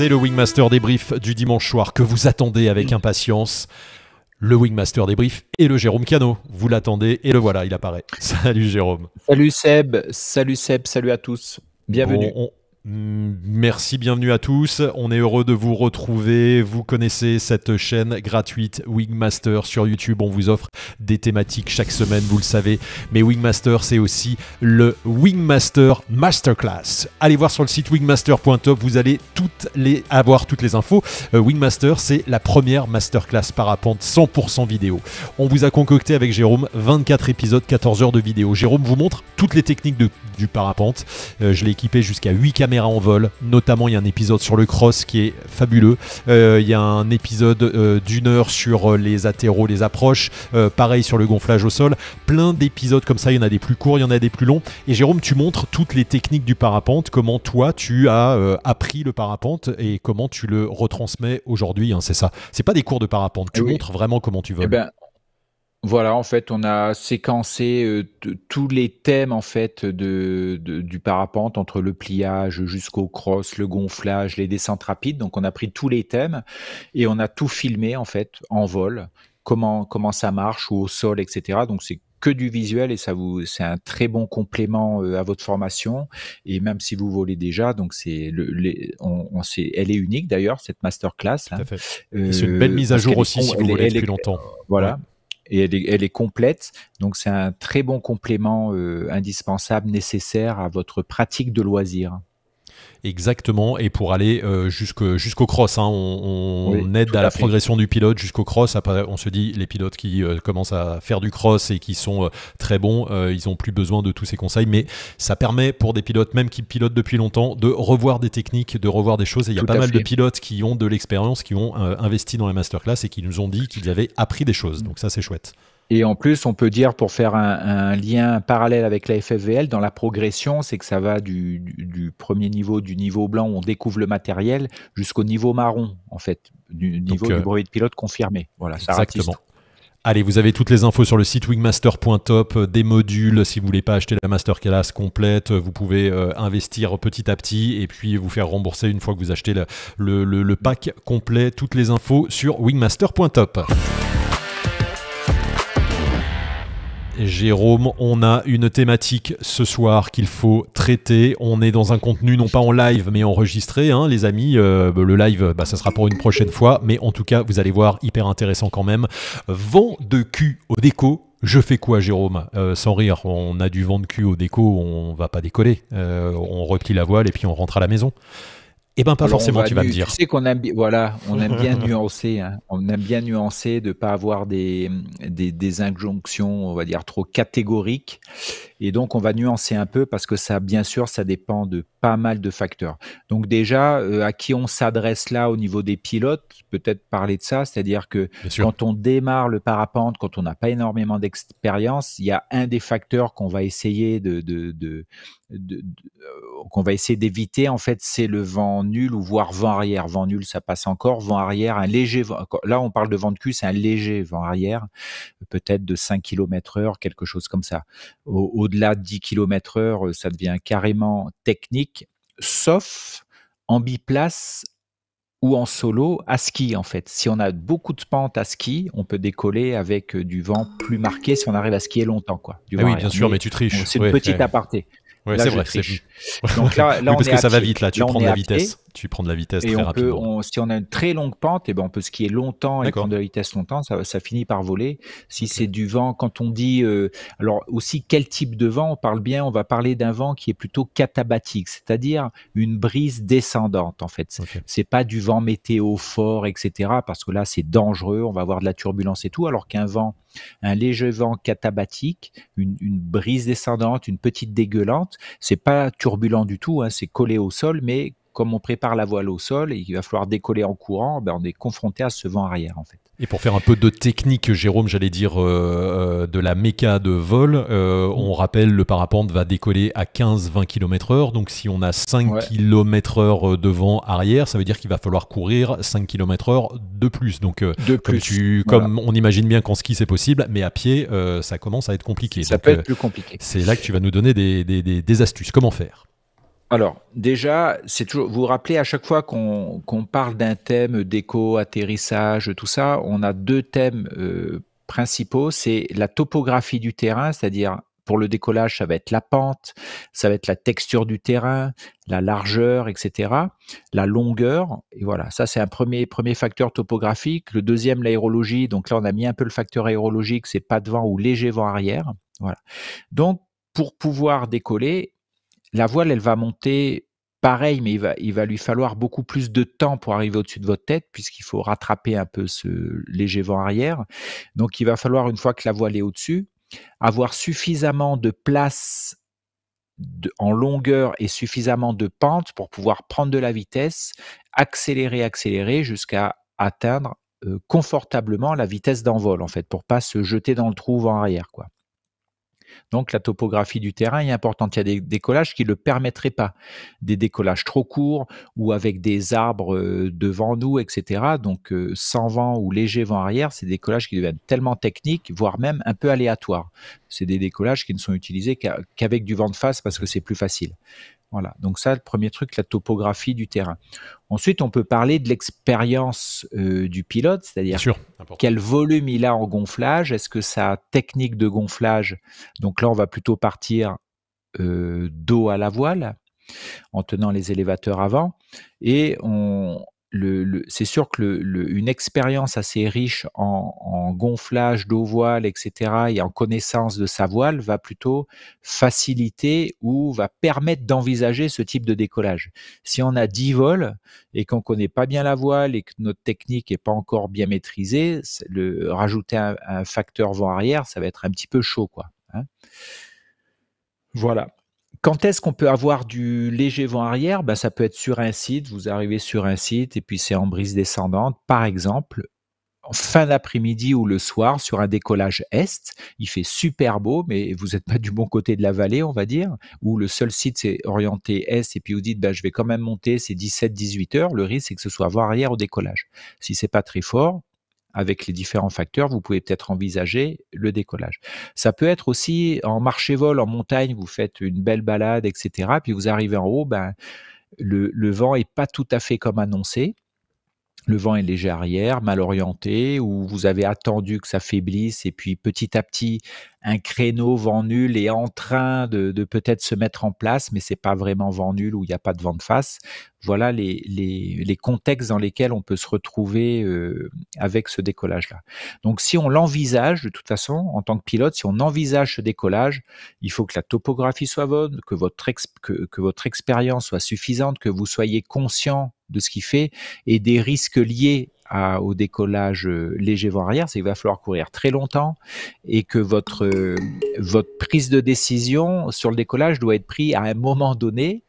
C'est le Wingmaster débrief du dimanche soir que vous attendez avec impatience. Le Wingmaster débrief et le Jérôme Cano. Vous l'attendez et le voilà, il apparaît. Salut Jérôme. Salut Seb, salut Seb, salut à tous. Bienvenue. Mm, merci, bienvenue à tous. On est heureux de vous retrouver. Vous connaissez cette chaîne gratuite Wingmaster sur YouTube. On vous offre des thématiques chaque semaine, vous le savez. Mais Wingmaster, c'est aussi le Wingmaster Masterclass. Allez voir sur le site wingmaster.top, vous allez toutes les, avoir toutes les infos. Euh, Wingmaster, c'est la première masterclass parapente 100% vidéo. On vous a concocté avec Jérôme 24 épisodes, 14 heures de vidéo. Jérôme vous montre toutes les techniques de, du parapente. Euh, je l'ai équipé jusqu'à 8 caméras en vol. Notamment, il y a un épisode sur le cross qui est fabuleux. Euh, il y a un épisode euh, d'une heure sur euh, les atéros, les approches. pareil sur le gonflage au sol. Plein d'épisodes comme ça. Il y en a des plus courts, il y en a des plus longs. Et Jérôme, tu montres toutes les techniques du parapente. Comment toi, tu as appris le parapente et comment tu le retransmets aujourd'hui. Hein, c'est ça. C'est pas des cours de parapente. Tu eh montres vraiment comment tu eh veux. Voilà, en fait, on a séquencé euh, tous les thèmes en fait de, du parapente entre le pliage jusqu'au cross, le gonflage, les descentes rapides. Donc, on a pris tous les thèmes et on a tout filmé en fait en vol, comment comment ça marche ou au sol, etc. Donc, c'est que du visuel et ça vous c'est un très bon complément euh, à votre formation et même si vous volez déjà donc c'est le on, on elle est unique d'ailleurs cette masterclass là euh, C'est une belle mise à jour aussi si vous voulez depuis longtemps. voilà et elle est, complète. Donc c'est un très bon complément euh, indispensable, nécessaire à votre pratique de loisir. Exactement, et pour aller euh, jusqu'au cross, hein. on, aide à, la progression du pilote jusqu'au cross. on se dit, les pilotes qui euh, commencent à faire du cross et qui sont euh, très bons, ils n'ont plus besoin de tous ces conseils, mais ça permet pour des pilotes, même qui pilotent depuis longtemps, de revoir des techniques, de revoir des choses. Et il y a pas mal de pilotes qui ont de l'expérience, qui ont investi dans la masterclass et qui nous ont dit qu'ils avaient appris des choses. Mm. Donc ça, c'est chouette. Et en plus, on peut dire, pour faire un, lien parallèle avec la FFVL, dans la progression, c'est que ça va du, premier niveau, du niveau blanc où on découvre le matériel, jusqu'au niveau marron, en fait, du niveau euh, du brevet de pilote confirmé. Voilà, ça Exactement. Allez, vous avez toutes les infos sur le site wingmaster.top, euh, des modules, si vous voulez pas acheter la masterclass complète, euh, vous pouvez investir petit à petit et puis vous faire rembourser une fois que vous achetez le pack complet, toutes les infos sur wingmaster.top. Jérôme, on a une thématique ce soir qu'il faut traiter. On est dans un contenu non pas en live mais enregistré, hein, les amis. Euh, bah, le live, bah, ça sera pour une prochaine fois, mais en tout cas, vous allez voir, hyper intéressant quand même. Vent de cul au déco, je fais quoi, Jérôme euh, Sans rire, on a du vent de cul au déco, on va pas décoller. Euh, on replie la voile et puis on rentre à la maison. Et eh ben pas forcément, tu vas me dire. Tu sais qu'on aime voilà, on aime bien nuancer, hein. on aime bien nuancer de pas avoir des, des, des, injonctions, on va dire trop catégoriques, et donc on va nuancer un peu parce que ça, bien sûr, ça dépend de pas mal de facteurs. Donc déjà, euh, à qui on s'adresse là au niveau des pilotes, peut-être parler de ça, c'est-à-dire que quand on démarre le parapente, quand on n'a pas énormément d'expérience, il y a un des facteurs qu'on va essayer de, de, de euh, qu'on va essayer d'éviter, en fait, c'est le vent nul ou voire vent arrière. Vent nul, ça passe encore. Vent arrière, un léger Là, on parle de vent de cul, c'est un léger vent arrière, peut-être de 5 km heure, quelque chose comme ça. Au, delà de 10 km heure, ça devient carrément technique, sauf en biplace ou en solo à ski en fait. Si on a beaucoup de pentes à ski, on peut décoller avec euh, du vent plus marqué si on arrive à skier longtemps quoi. ah oui, bien sûr, mais, tu triches. C'est une petite aparté. Ouais, c'est vrai. c'est Donc là, là parce que ça va vite là, tu prends de la vitesse tu prends de la vitesse très rapidement. si on a une très longue pente, et eh ben on peut skier longtemps et prendre de la vitesse longtemps, ça, finit par voler. Si c'est du vent, quand on dit, euh, alors aussi quel type de vent, on parle bien, on va parler d'un vent qui est plutôt catabatique, c'est-à-dire une brise descendante en fait. C'est pas du vent météo fort, etc. Parce que là c'est dangereux, on va avoir de la turbulence et tout, alors qu'un vent un léger vent catabatique, une, brise descendante, une petite dégueulante. C'est pas turbulent du tout, hein, c'est collé au sol, mais comme on prépare la voile au sol et qu'il va falloir décoller en courant, ben, on est confronté à ce vent arrière en fait. Et pour faire un peu de technique, Jérôme, j'allais dire euh, euh, de la méca de vol, euh, mm. on rappelle le parapente va décoller à 15-20 km/h, donc si on a 5 km/h de vent arrière, ça veut dire qu'il va falloir courir 5 km/h de plus. Donc comme, on imagine bien qu'en ski c'est possible, mais à pied ça commence à être compliqué. Ça peut être plus compliqué. C'est là que tu vas nous donner des astuces. Comment faire alors, déjà, c'est toujours. Vous vous rappelez, à chaque fois qu'on parle d'un thème d'éco, atterrissage, tout ça, on a deux thèmes euh, principaux. C'est la topographie du terrain, c'est-à-dire pour le décollage, ça va être la pente, ça va être la texture du terrain, la largeur, etc., la longueur. Et voilà, ça c'est un premier, premier facteur topographique. Le deuxième, l'aérologie. Donc là, on a mis un peu le facteur aérologique, c'est pas de vent ou léger vent arrière. Voilà. Donc, pour pouvoir décoller, la voile, elle va monter pareil, mais il va, il va lui falloir beaucoup plus de temps pour arriver au-dessus de votre tête, puisqu'il faut rattraper un peu ce léger vent arrière. Donc il va falloir, une fois que la voile est au-dessus, avoir suffisamment de place en longueur et suffisamment de pente pour pouvoir prendre de la vitesse, accélérer, accélérer jusqu'à atteindre euh, confortablement la vitesse d'envol, en fait, pour pas se jeter dans le trou vent arrière, quoi. Donc la topographie du terrain est importante. Il y a des décollages qui ne le permettraient pas, des décollages trop courts ou avec des arbres euh, devant nous, etc. Donc euh, sans vent ou léger vent arrière, c'est des décollages qui deviennent tellement techniques, voire même un peu aléatoires. C'est des décollages qui ne sont utilisés qu'avec du vent de face parce que c'est plus facile. Voilà, donc ça, le premier truc, la topographie du terrain. Ensuite, on peut parler de l'expérience euh, du pilote, c'est-à-dire quel volume il a en gonflage, est-ce que sa technique de gonflage, donc là, on va plutôt partir euh, dos d'eau à la voile en tenant les élévateurs avant, et on, c'est sûr que le, une expérience assez riche en, gonflage d'eau voile, etc., et en connaissance de sa voile va plutôt faciliter ou va permettre d'envisager ce type de décollage. Si on a 10 vols et qu'on connaît pas bien la voile et que notre technique est pas encore bien maîtrisée, le, rajouter un, facteur vent arrière, ça va être un petit peu chaud, quoi. Hein. voilà. Quand est-ce qu'on peut avoir du léger vent arrière bah, Ça peut être sur un site, vous arrivez sur un site et puis c'est en brise descendante, par exemple, en fin d'après-midi ou le soir sur un décollage est. Il fait super beau, mais vous n'êtes pas du bon côté de la vallée, on va dire, où le seul site c'est orienté est et puis vous dites bah, je vais quand même monter, c'est 17-18 heures. Le risque c'est que ce soit vent arrière au décollage. Si c'est pas très fort, avec les différents facteurs, vous pouvez peut-être envisager le décollage. Ça peut être aussi en marché-vol, en montagne, vous faites une belle balade, etc. Puis vous arrivez en haut, ben, le, le vent n'est pas tout à fait comme annoncé le vent est léger arrière, mal orienté, ou vous avez attendu que ça faiblisse et puis petit à petit un créneau vent nul est en train de, peut-être se mettre en place, mais c'est pas vraiment vent nul où il n'y a pas de vent de face. Voilà les, les, les contextes dans lesquels on peut se retrouver euh, avec ce décollage-là. Donc si on l'envisage, de toute façon, en tant que pilote, si on envisage ce décollage, il faut que la topographie soit bonne, que votre, que votre expérience soit suffisante, que vous soyez conscient de ce qu'il fait et des risques liés au décollage euh, léger vent arrière, c'est qu'il va falloir courir très longtemps et que votre, euh, votre prise de décision sur le décollage doit être prise à un moment donné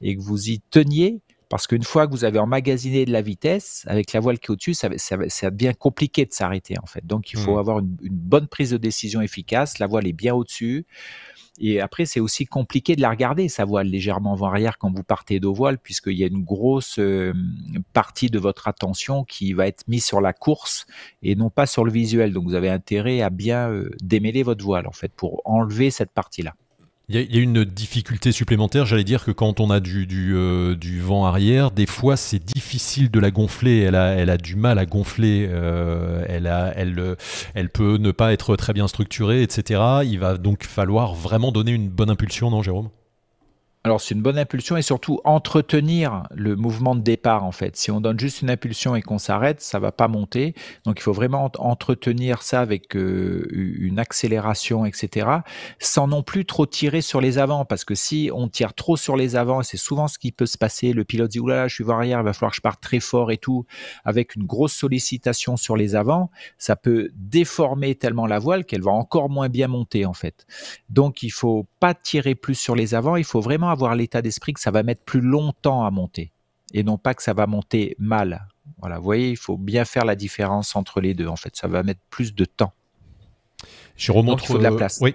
et que vous y teniez. Parce qu'une fois que vous avez emmagasiné de la vitesse, avec la voile qui est au-dessus, ça, ça, devient compliqué de s'arrêter en fait. Donc il faut mmh. avoir une bonne prise de décision efficace, la voile est bien au-dessus, et après, c'est aussi compliqué de la regarder, sa voile légèrement avant arrière quand vous partez d'eau voile, puisqu'il y a une grosse euh, partie de votre attention qui va être mise sur la course et non pas sur le visuel. Donc, vous avez intérêt à bien euh, démêler votre voile, en fait, pour enlever cette partie-là. Il y, a une difficulté supplémentaire, j'allais dire que quand on a du, du, euh, du vent arrière, des fois c'est difficile de la gonfler, elle a, elle a du mal à gonfler, euh, elle, a, elle, euh, elle peut ne pas être très bien structurée, etc. Il va donc falloir vraiment donner une bonne impulsion, non Jérôme alors c'est une bonne impulsion et surtout entretenir le mouvement de départ en fait. Si on donne juste une impulsion et qu'on s'arrête, ça va pas monter. Donc il faut vraiment entretenir ça avec euh, une accélération, etc. Sans non plus trop tirer sur les avants parce que si on tire trop sur les avants, c'est souvent ce qui peut se passer. Le pilote dit oulala, je suis arrière, il va falloir que je parte très fort et tout, avec une grosse sollicitation sur les avants, ça peut déformer tellement la voile qu'elle va encore moins bien monter en fait. Donc il faut pas tirer plus sur les avants, il faut vraiment avoir l'état d'esprit que ça va mettre plus longtemps à monter et non pas que ça va monter mal. Voilà, vous voyez, il faut bien faire la différence entre les deux. En fait, ça va mettre plus de temps. Je remonte. il faut de la euh, place. oui,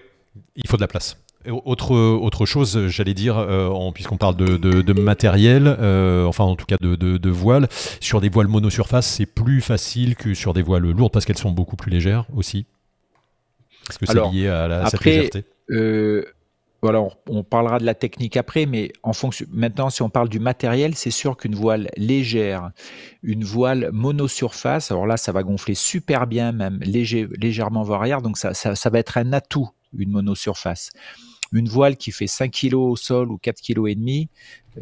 il faut de la place. Autre, autre chose, j'allais dire, euh, puisqu'on parle de, matériel, euh, enfin en tout cas de, de voiles, sur des voiles monosurface, c'est plus facile que sur des voiles lourdes parce qu'elles sont beaucoup plus légères aussi. Est-ce que c'est lié à, la, légèreté voilà, on, parlera de la technique après, mais en fonction, maintenant, si on parle du matériel, c'est sûr qu'une voile légère, une voile monosurface, alors là, ça va gonfler super bien, même légèrement voire arrière, donc ça, va être un atout, une monosurface une voile qui fait 5 kg au sol ou 4 kg et demi,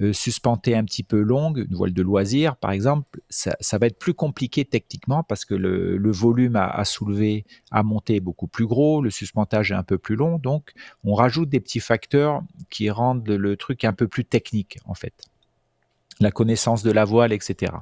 euh, un petit peu longue, une voile de loisir par exemple, ça, va être plus compliqué techniquement parce que le, volume à, soulever, à monter est beaucoup plus gros, le suspentage est un peu plus long, donc on rajoute des petits facteurs qui rendent le, truc un peu plus technique en fait. La connaissance de la voile, etc.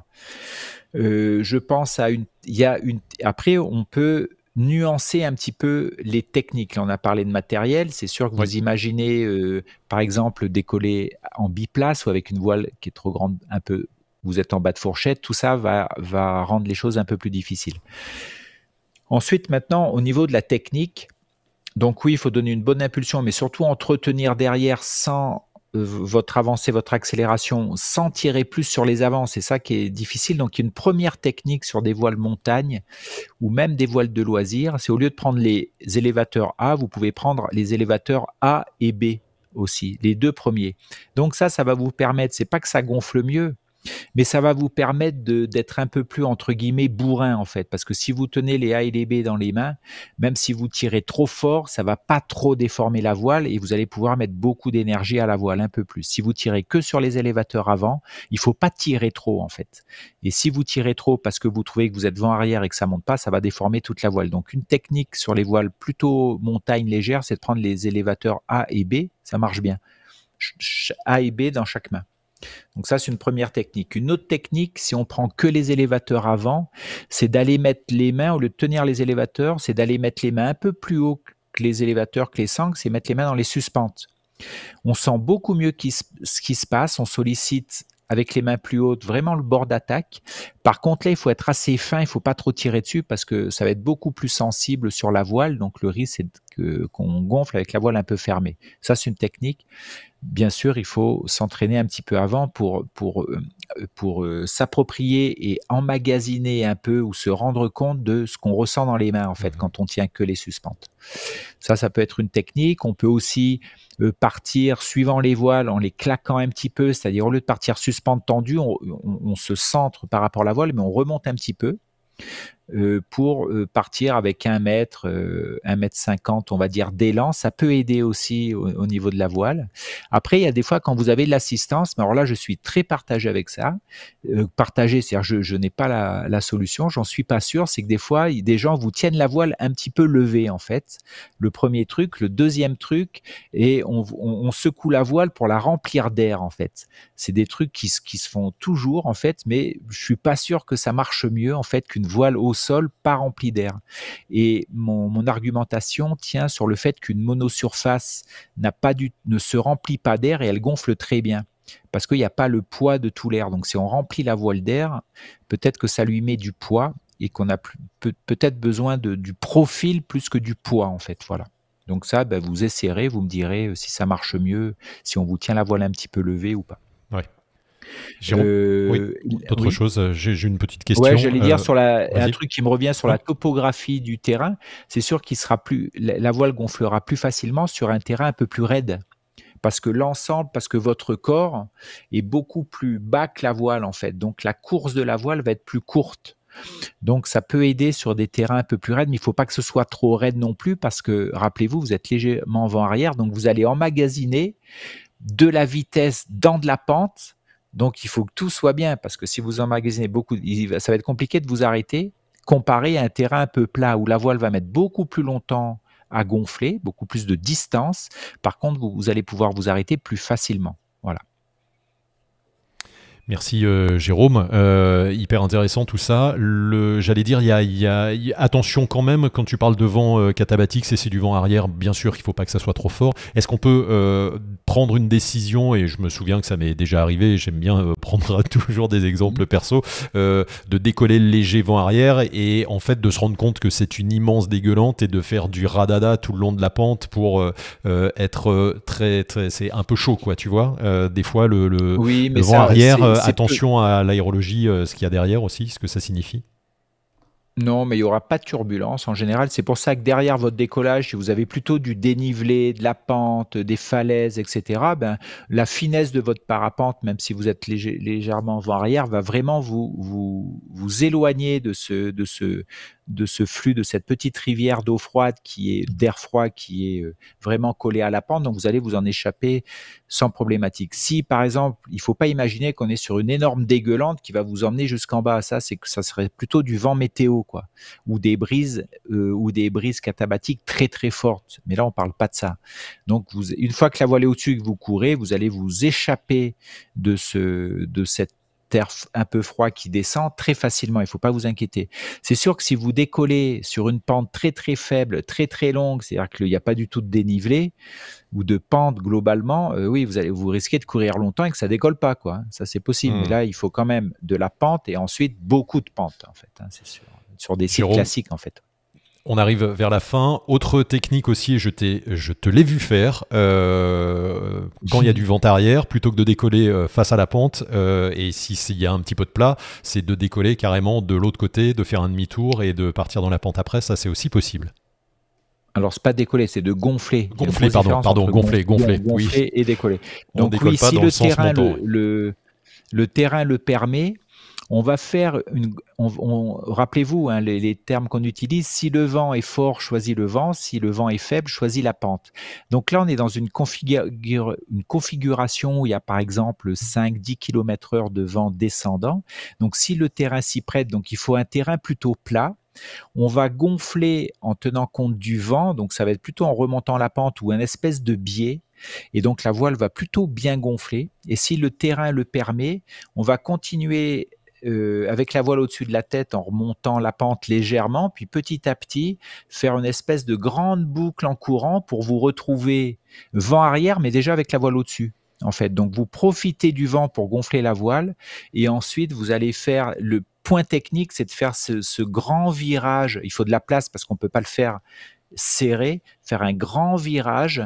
Euh, je pense à une, il y a une. Après, on peut nuancer un petit peu les techniques. Là, on a parlé de matériel. C'est sûr que vous imaginez, euh, par exemple, décoller en biplace ou avec une voile qui est trop grande, un peu. Vous êtes en bas de fourchette. Tout ça va, va rendre les choses un peu plus difficiles. Ensuite, maintenant, au niveau de la technique, donc oui, il faut donner une bonne impulsion, mais surtout entretenir derrière sans euh, votre avancée, votre accélération sans tirer plus sur les avances. C'est ça qui est difficile. Donc, une première technique sur des voiles montagne ou même des voiles de loisirs, c'est au lieu de prendre les élévateurs A, vous pouvez prendre les élévateurs A et B aussi, les deux premiers. Donc ça, ça va vous permettre, c'est pas que ça gonfle mieux, mais ça va vous permettre d'être un peu plus entre guillemets bourrin en fait, parce que si vous tenez les A et les B dans les mains, même si vous tirez trop fort, ça va pas trop déformer la voile et vous allez pouvoir mettre beaucoup d'énergie à la voile un peu plus. Si vous tirez que sur les élévateurs avant, il faut pas tirer trop en fait. Et si vous tirez trop parce que vous trouvez que vous êtes vent arrière et que ça monte pas, ça va déformer toute la voile. Donc une technique sur les voiles plutôt montagne légère, c'est de prendre les élévateurs A et B, ça marche bien. A et B dans chaque main. Donc ça, c'est une première technique. Une autre technique, si on prend que les élévateurs avant, c'est d'aller mettre les mains, au lieu de tenir les élévateurs, c'est d'aller mettre les mains un peu plus haut que les élévateurs, que les sangles, c'est mettre les mains dans les suspentes. On sent beaucoup mieux ce qui se passe, on sollicite avec les mains plus hautes, vraiment le bord d'attaque. Par contre, là, il faut être assez fin, il faut pas trop tirer dessus parce que ça va être beaucoup plus sensible sur la voile. Donc, le risque, c'est qu'on gonfle avec la voile un peu fermée. Ça, c'est une technique. Bien sûr, il faut s'entraîner un petit peu avant pour, pour euh, euh, pour euh, s'approprier et emmagasiner un peu ou se rendre compte de ce qu'on ressent dans les mains en fait mmh quand on tient que les suspentes. Ça, ça peut être une technique. On peut aussi euh, partir suivant les voiles en les claquant un petit peu, c'est-à-dire au lieu de partir suspente tendue, on, se centre par rapport à la voile, mais on remonte un petit peu. Euh, pour euh, partir avec un mètre, euh, un mètre cinquante on va dire, d'élan. Ça peut aider aussi au, niveau de la voile. Après, il y a des fois quand vous avez de l'assistance, mais alors là, je suis très partagé avec ça. partagé, c'est-à-dire je, n'ai pas la, la solution, j'en suis pas sûr. C'est que des fois, des gens vous tiennent la voile un petit peu levée, en fait. Le premier truc, le deuxième truc, et on, on, secoue la voile pour la remplir d'air, en fait. C'est des trucs qui, qui se font toujours, en fait, mais je suis pas sûr que ça marche mieux, en fait, qu'une voile haute sol, pas rempli d'air. Et mon, argumentation tient sur le fait qu'une monosurface n'a pas du, ne se remplit pas d'air et elle gonfle très bien parce qu'il n'y a pas le poids de tout l'air. Donc si on remplit la voile d'air, peut-être que ça lui met du poids et qu'on a peut-être besoin du profil plus que du poids en fait. Voilà. Donc ça, ben, vous essaierez, vous me direz si ça marche mieux, si on vous tient la voile un petit peu levée ou pas. Euh, Autre chose, j'ai une petite question. Oui, j'allais dire euh, sur la, un truc qui me revient sur la topographie du terrain. C'est sûr qu'il sera plus, la, voile gonflera plus facilement sur un terrain un peu plus raide parce que l'ensemble, parce que votre corps est beaucoup plus bas que la voile en fait. Donc la course de la voile va être plus courte. Donc ça peut aider sur des terrains un peu plus raides, mais il ne faut pas que ce soit trop raide non plus parce que rappelez-vous, vous êtes légèrement vent arrière, donc vous allez emmagasiner de la vitesse dans de la pente donc, il faut que tout soit bien, parce que si vous emmagasinez beaucoup, ça va être compliqué de vous arrêter comparé à un terrain un peu plat où la voile va mettre beaucoup plus longtemps à gonfler, beaucoup plus de distance. Par contre, vous, vous allez pouvoir vous arrêter plus facilement. Merci euh, Jérôme, euh, hyper intéressant tout ça. J'allais dire, attention quand même quand tu parles de vent euh, catabatique, c'est du vent arrière, bien sûr qu'il ne faut pas que ça soit trop fort. Est-ce qu'on peut prendre une décision, et je me souviens que ça m'est déjà arrivé, j'aime bien prendre toujours des exemples mm. perso, de décoller le léger vent arrière et en fait de se rendre compte que c'est une immense dégueulante et de faire du radada tout le long de la pente pour être très, très c'est un peu chaud quoi, tu vois. des fois le vent arrière euh, attention à l'aérologie, euh, ce qu'il y a derrière aussi, ce que ça signifie non, mais il n'y aura pas de turbulence en général. C'est pour ça que derrière votre décollage, si vous avez plutôt du dénivelé, de la pente, des falaises, etc., ben, la finesse de votre parapente, même si vous êtes légèrement vent arrière, va vraiment vous, vous, vous éloigner de ce, de ce, de ce flux, de cette petite rivière d'eau froide qui est d'air froid qui est euh, vraiment collé à la pente. Donc vous allez vous en échapper sans problématique. Si par exemple, il faut pas imaginer qu'on est sur une énorme dégueulante qui va vous emmener jusqu'en bas. Ça, c'est que ça serait plutôt du vent météo, quoi, ou des brises euh, ou des brises catabatiques très très fortes. Mais là, on parle pas de ça. Donc vous, une fois que la voile est au-dessus, que vous courez, vous allez vous échapper de ce de cette terre un peu froid qui descend très facilement. Il ne faut pas vous inquiéter. C'est sûr que si vous décollez sur une pente très très faible, très très longue, c'est-à-dire qu'il n'y a pas du tout de dénivelé ou de pente globalement, euh, oui, vous allez vous risquez de courir longtemps et que ça décolle pas quoi. Hein. Ça c'est possible. Mais hmm. là, il faut quand même de la pente et ensuite beaucoup de pente en fait. Hein, c'est sûr sur des sites classiques en fait. On arrive vers la fin. Autre technique aussi, je, je te l'ai vu faire, euh, quand il y a du vent arrière, plutôt que de décoller euh, face à la pente, euh, et s'il si y a un petit peu de plat, c'est de décoller carrément de l'autre côté, de faire un demi-tour et de partir dans la pente après, ça c'est aussi possible. Alors, c'est pas décoller, c'est de gonfler. Gonfler, pardon, gonfler, gonfler, gonfler, et décoller. Donc, oui, le, terrain, le, le terrain le permet, on va faire une. Rappelez-vous hein, les, termes qu'on utilise. Si le vent est fort, choisis le vent. Si le vent est faible, choisis la pente. Donc là, on est dans une, une configuration où il y a par exemple 5-10 km heure de vent descendant. Donc si le terrain s'y prête, donc il faut un terrain plutôt plat. On va gonfler en tenant compte du vent, donc ça va être plutôt en remontant la pente ou un espèce de biais. Et donc la voile va plutôt bien gonfler. Et si le terrain le permet, on va continuer euh, avec la voile au-dessus de la tête en remontant la pente légèrement, puis petit à petit faire une espèce de grande boucle en courant pour vous retrouver vent arrière, mais déjà avec la voile au-dessus. En fait, donc vous profitez du vent pour gonfler la voile et ensuite vous allez faire le point technique, c'est de faire ce, ce grand virage. Il faut de la place parce qu'on ne peut pas le faire serré, faire un grand virage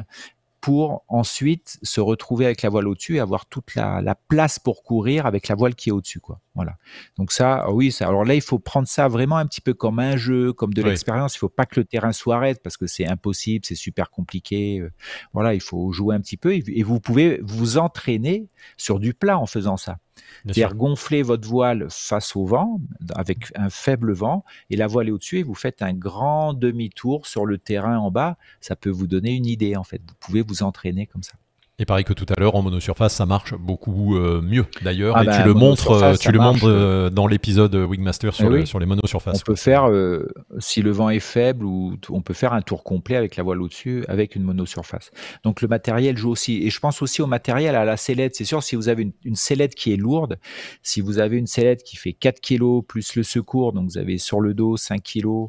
pour ensuite se retrouver avec la voile au-dessus et avoir toute la, place pour courir avec la voile qui est au-dessus. quoi. Voilà. Donc ça, ah oui, ça, alors là, il faut prendre ça vraiment un petit peu comme un jeu, comme de l'expérience. Il faut pas que le terrain soit raide parce que c'est impossible, c'est super compliqué. Euh. Voilà, il faut jouer un petit peu et vous pouvez vous entraîner sur du plat en faisant ça. C'est-à-dire gonfler votre voile face au vent, avec un faible vent, et la voile est au-dessus, et vous faites un grand demi-tour sur le terrain en bas. Ça peut vous donner une idée, en fait. Vous pouvez vous entraîner comme ça. Et pareil que tout à l'heure, en monosurface, ça marche beaucoup euh, mieux d'ailleurs. Ah bah, tu le montres, euh, tu le montres euh. dans l'épisode Wigmaster sur, eh sur les monosurfaces. On peut faire, si le vent est faible, ou on peut faire un tour complet avec la voile au-dessus, avec une monosurface. Donc le matériel joue aussi. Et je pense aussi au matériel, à la sellette. C'est sûr, si vous avez une, une, sellette qui est lourde, si vous avez une sellette qui fait 4 kg plus le secours, donc vous avez sur le dos 5 kg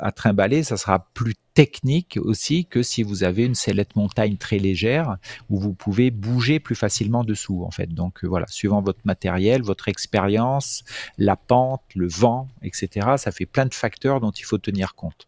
à trimballer, ça sera plus technique aussi que si vous avez une sellette montagne très légère où vous pouvez bouger plus facilement dessous en fait. Donc euh, voilà, suivant votre matériel, votre expérience, la pente, le vent, etc. Ça fait plein de facteurs dont il faut tenir compte.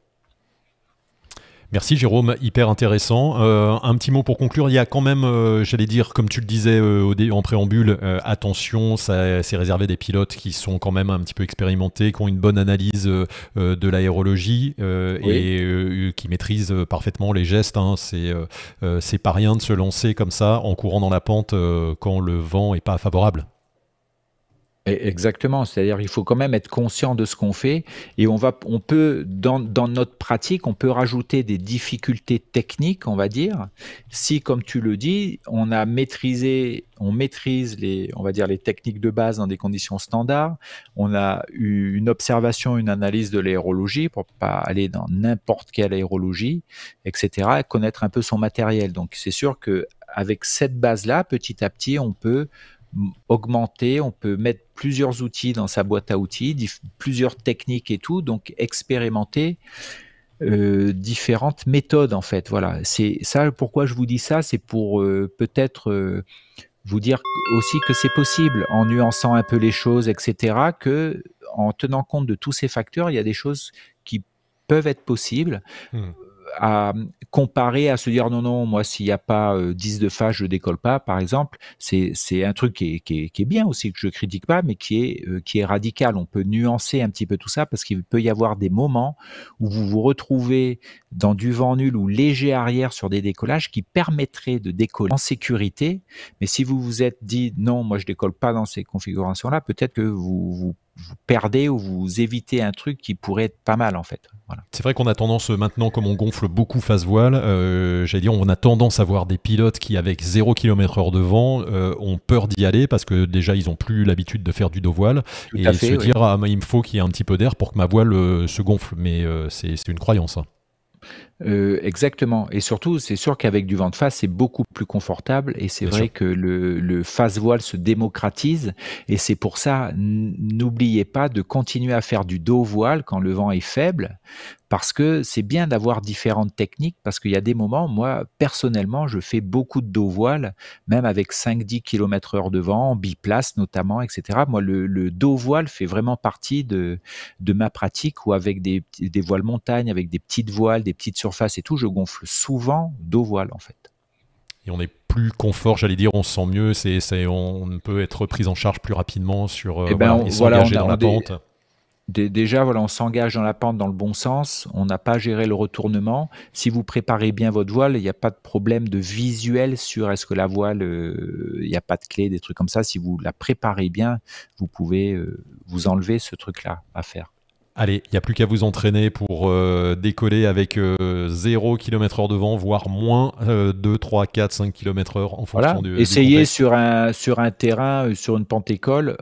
Merci Jérôme, hyper intéressant. Euh, un petit mot pour conclure, il y a quand même, euh, j'allais dire, comme tu le disais euh, en préambule, attention, c'est réservé des pilotes qui sont quand même un petit peu expérimentés, qui ont une bonne analyse de l'aérologie et qui maîtrisent parfaitement les gestes. Hein. C'est, c'est pas rien de se lancer comme ça en courant dans la pente quand le vent est pas favorable. E, exactement, c'est-à-dire il faut quand même être conscient de ce qu'on fait et on, va, on peut, dans, notre pratique, on peut rajouter des difficultés techniques, on va dire, si, comme tu le dis, on a maîtrisé, on maîtrise les, on va dire, les techniques de base dans des conditions standards, on a eu une observation, une analyse de l'aérologie pour pas aller dans n'importe quelle aérologie, etc., et connaître un peu son matériel. Donc, c'est sûr que avec cette base-là, petit à petit, on peut augmenter, on peut mettre plusieurs outils dans sa boîte à outils, plusieurs techniques et tout, donc expérimenter euh, différentes méthodes en fait. Voilà, c'est ça pourquoi je vous dis ça, c'est pour euh, peut-être euh, vous dire aussi que c'est possible en nuançant un peu les choses, etc. Que en tenant compte de tous ces facteurs, il y a des choses qui peuvent être possibles. Hmm à comparer, à se dire non, non, moi, s'il n'y a pas 10 euh, de face je décolle pas, par exemple, c'est un truc qui est, bien aussi, que je critique pas, mais qui est, euh, qui est radical. On peut nuancer un petit peu tout ça parce qu'il peut y avoir des moments où vous vous retrouvez dans du vent nul ou léger arrière sur des décollages qui permettraient de décoller en sécurité. Mais si vous vous êtes dit non, moi, je décolle pas dans ces configurations-là, peut-être que vous, vous vous perdez ou vous évitez un truc qui pourrait être pas mal en fait. Voilà. C'est vrai qu'on a tendance euh, maintenant, comme on gonfle beaucoup face voile, euh, j'allais dire, on a tendance à voir des pilotes qui, avec 0 km/h de vent, euh, ont peur d'y aller parce que déjà ils n'ont plus l'habitude de faire du dos voile et se dire ah, il me faut qu'il y ait un petit peu d'air pour que ma voile euh, se gonfle. Mais c'est une croyance. Hein. Euh, exactement. Et surtout, c'est sûr qu'avec du vent de face, c'est beaucoup plus confortable. Et c'est vrai que le, face voile se démocratise. Et c'est pour ça, n'oubliez pas de continuer à faire du dos voile quand le vent est faible. Parce que c'est bien d'avoir différentes techniques. Parce qu'il y a des moments, moi, personnellement, je fais beaucoup de dos voile, même avec 5-10 km heure de vent, en biplace notamment, etc. Moi, le, dos voile fait vraiment partie de, de ma pratique ou avec des, des voiles montagne, avec des petites voiles, des petites surfaces face et tout, je gonfle souvent dos voile en fait. Et on est plus confort, j'allais dire, on sent mieux, c'est, c'est, on peut être pris en charge plus rapidement sur euh, eh ben, et, ben, la pente. déjà, voilà, on s'engage dans la pente dans le bon sens, on n'a pas géré le retournement. Si vous préparez bien votre voile, il n'y a pas de problème de visuel sur est-ce que la voile, euh, il n'y a pas de clé, des trucs comme ça. Si vous la préparez bien, vous pouvez euh, vous enlever ce truc-là à faire. Allez, il n'y a plus qu'à vous entraîner pour euh, décoller avec 0 euh, km/h de voire moins 2, 3, 4, 5 km/h en fonction voilà. Essayez sur, un, terrain, euh, sur une pente-école,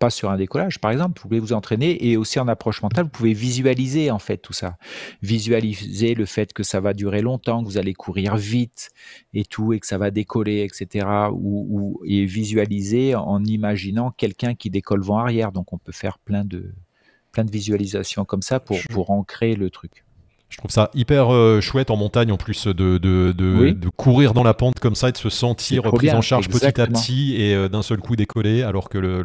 pas sur un décollage par exemple. Vous pouvez vous entraîner et aussi en approche mentale, vous pouvez visualiser en fait tout ça. Visualiser le fait que ça va durer longtemps, que vous allez courir vite et tout, et que ça va décoller, etc. Ou, ou et visualiser en imaginant quelqu'un qui décolle vent arrière. Donc on peut faire plein de de visualisation comme ça pour, pour ancrer le truc. Je trouve ça hyper euh, chouette en montagne, en plus de, de, de, courir dans la pente comme ça et de se sentir pris en charge petit à petit et euh, d'un seul coup décoller, alors que le,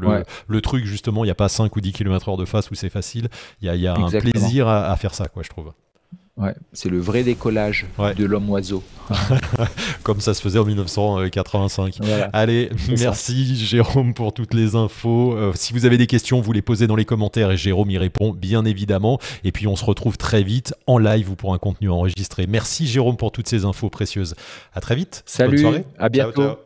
le, truc, justement, il n'y a pas 5 ou 10 km heure de face où c'est facile. Il y a, y a un plaisir à, à, faire ça, quoi, je trouve c'est le vrai décollage de l'homme oiseau. Comme ça se faisait en 1985. Allez, merci Jérôme pour toutes les infos. Euh, si vous avez des questions, vous les posez dans les commentaires et Jérôme y répond bien évidemment. Et puis on se retrouve très vite en live ou pour un contenu enregistré. Merci Jérôme pour toutes ces infos précieuses. À très vite. Salut. Bonne À bientôt.